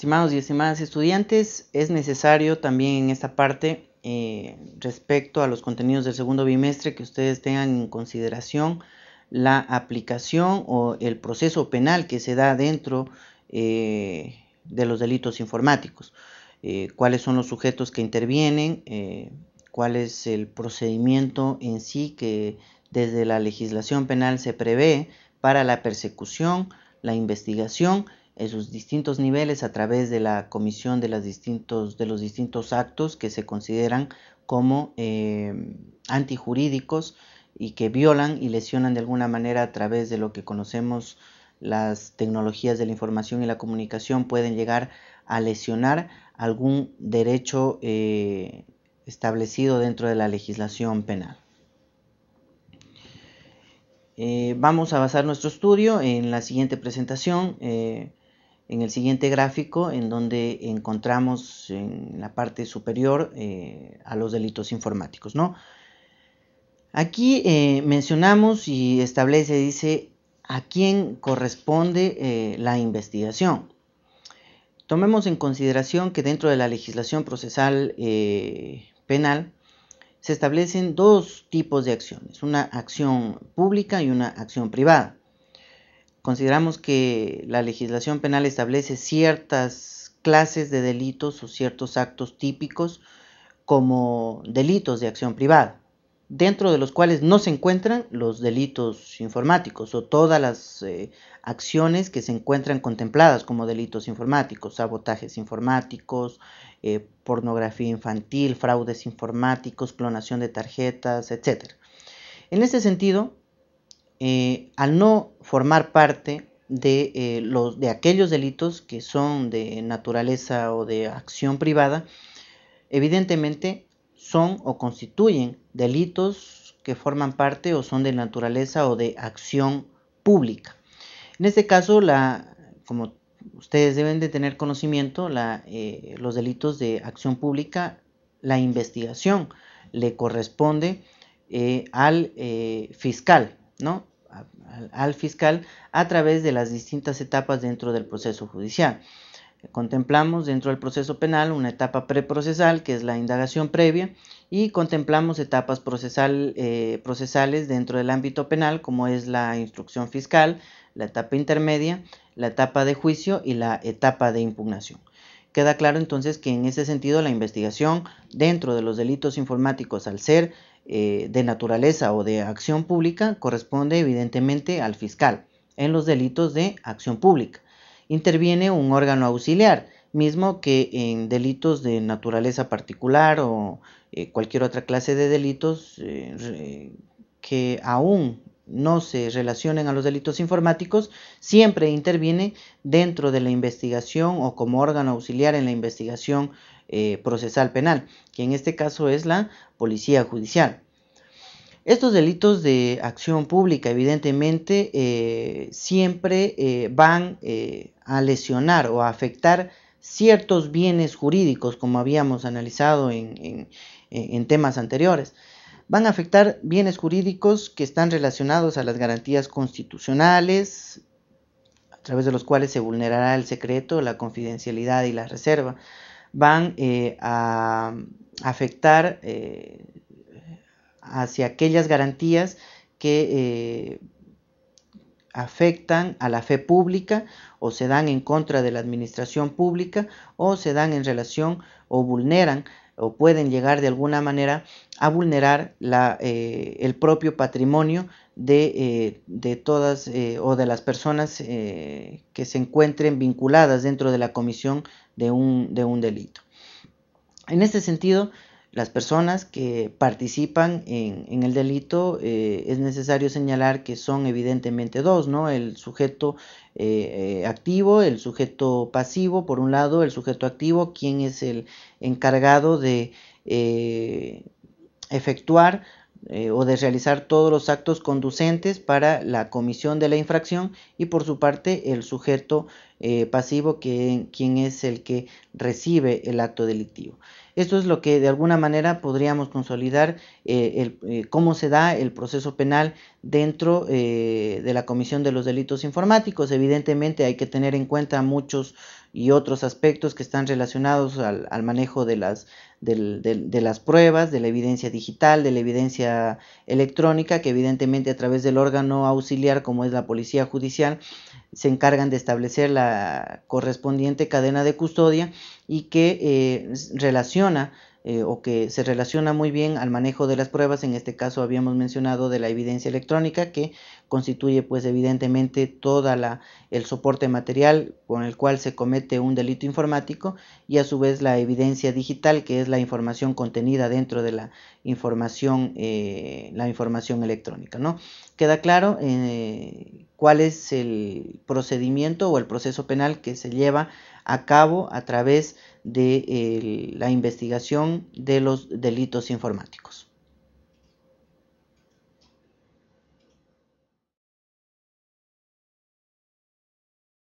estimados y estimadas estudiantes, es necesario también en esta parte eh, respecto a los contenidos del segundo bimestre que ustedes tengan en consideración la aplicación o el proceso penal que se da dentro eh, de los delitos informáticos, eh, cuáles son los sujetos que intervienen, cuál es el procedimiento en sí que desde la legislación penal se prevé para la persecución, la investigación en sus distintos niveles a través de la comisión de, las distintos, de los distintos actos que se consideran como eh, antijurídicos y que violan y lesionan de alguna manera a través de lo que conocemos las tecnologías de la información y la comunicación pueden llegar a lesionar algún derecho eh, establecido dentro de la legislación penal. Eh, vamos a basar nuestro estudio en la siguiente presentación en el siguiente gráfico en donde encontramos en la parte superior eh, a los delitos informáticos. ¿no? Aquí eh, mencionamos y establece, dice, a quién corresponde eh, la investigación. Tomemos en consideración que dentro de la legislación procesal penal se establecen dos tipos de acciones, una acción pública y una acción privada. Consideramos que la legislación penal establece ciertas clases de delitos o ciertos actos típicos como delitos de acción privada, dentro de los cuales no se encuentran los delitos informáticos o todas las eh, acciones que se encuentran contempladas como delitos informáticos, sabotajes informáticos, eh, pornografía infantil, fraudes informáticos, clonación de tarjetas, etc. En este sentido, eh, al no formar parte de, eh, los, de aquellos delitos que son de naturaleza o de acción privada, evidentemente son o constituyen delitos que forman parte o son de naturaleza o de acción pública. En este caso, la, como ustedes deben de tener conocimiento, la, eh, los delitos de acción pública, la investigación le corresponde al fiscal, ¿no? al fiscal a través de las distintas etapas dentro del proceso judicial. Contemplamos dentro del proceso penal una etapa preprocesal, que es la indagación previa, y contemplamos etapas eh, procesales dentro del ámbito penal, como es la instrucción fiscal, la etapa intermedia, la etapa de juicio y la etapa de impugnación. Queda claro entonces que en ese sentido la investigación dentro de los delitos informáticos, al ser eh, de naturaleza o de acción pública corresponde evidentemente al fiscal en los delitos de acción pública. Interviene un órgano auxiliar, mismo que en delitos de naturaleza particular o eh, cualquier otra clase de delitos eh, que aún no se relacionen a los delitos informáticos, siempre interviene dentro de la investigación o como órgano auxiliar en la investigación eh, procesal penal, que en este caso es la policía judicial. Estos delitos de acción pública evidentemente eh, siempre eh, van a lesionar o a afectar ciertos bienes jurídicos, como habíamos analizado en, temas anteriores. Van a afectar bienes jurídicos que están relacionados a las garantías constitucionales, a través de los cuales se vulnerará el secreto, la confidencialidad y la reserva van eh, a afectar eh, hacia aquellas garantías que eh, afectan a la fe pública o se dan en contra de la administración pública o se dan en relación o vulneran o pueden llegar de alguna manera a vulnerar eh, el propio patrimonio de, eh, todas eh, o de las personas que se encuentren vinculadas dentro de la comisión un, de un delito. En este sentido, las personas que participan en, el delito eh, es necesario señalar que son evidentemente dos, ¿no? El sujeto eh, eh, activo, el sujeto pasivo, por un lado, el sujeto activo, quien es el encargado de efectuar o de realizar todos los actos conducentes para la comisión de la infracción y por su parte el sujeto pasivo que, quien es el que recibe el acto delictivo. Esto es lo que de alguna manera podríamos consolidar eh, eh, cómo se da el proceso penal dentro eh, de la comisión de los delitos informáticos. Evidentemente hay que tener en cuenta muchos y otros aspectos que están relacionados al, manejo de las, de las pruebas, de la evidencia digital, de la evidencia electrónica, que evidentemente a través del órgano auxiliar como es la policía judicial, se encargan de establecer la correspondiente cadena de custodia y que eh, relaciona eh, o que se relaciona muy bien al manejo de las pruebas. En este caso habíamos mencionado de la evidencia electrónica que constituye pues evidentemente toda la el soporte material con el cual se comete un delito informático y a su vez la evidencia digital que es la información contenida dentro de la información eh, la información electrónica. ¿no? Queda claro eh, cuál es el procedimiento o el proceso penal que se lleva a cabo a través de eh, la investigación de los delitos informáticos.